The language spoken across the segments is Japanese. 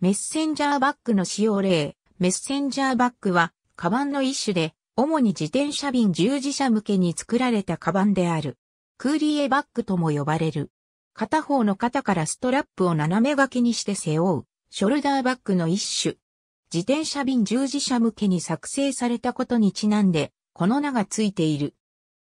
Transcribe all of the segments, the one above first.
メッセンジャーバッグの使用例。メッセンジャーバッグは、カバンの一種で、主に自転車便従事者向けに作られたカバンである。クーリエバッグとも呼ばれる。片方の肩からストラップを斜め掛けにして背負う、ショルダーバッグの一種。自転車便従事者向けに作成されたことにちなんで、この名がついている。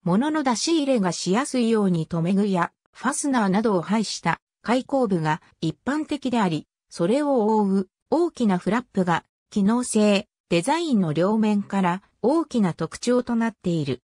物の出し入れがしやすいように留め具やファスナーなどを配した開口部が一般的であり、それを覆う大きなフラップが機能性、デザインの両面から大きな特徴となっている。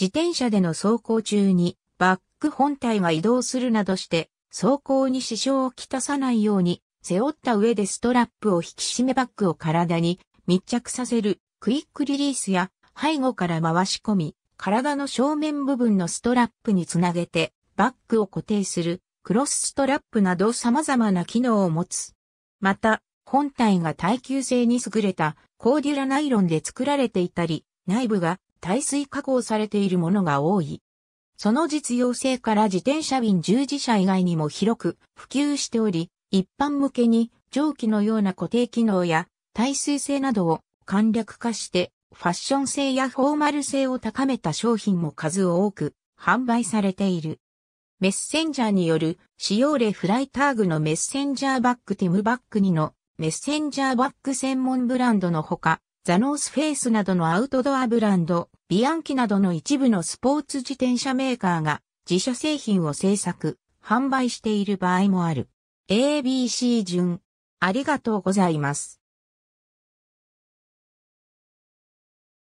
自転車での走行中にバック本体が移動するなどして走行に支障をきたさないように背負った上でストラップを引き締めバッグを体に密着させるクイックリリースや背後から回し込み体の正面部分のストラップにつなげてバックを固定するクロスストラップなど様々な機能を持つ。また、本体が耐久性に優れたコーデュラナイロンで作られていたり、内部が耐水加工されているものが多い。その実用性から自転車便従事者以外にも広く普及しており、一般向けに蒸気のような固定機能や耐水性などを簡略化してファッション性やフォーマル性を高めた商品も数多く販売されている。メッセンジャーによる使用例フライターグのメッセンジャーバッグティムバッグ2のメッセンジャーバッグ専門ブランドのほか、ザノースフェイスなどのアウトドアブランド、ビアンキなどの一部のスポーツ自転車メーカーが自社製品を制作、販売している場合もある。ABC 順。ありがとうございます。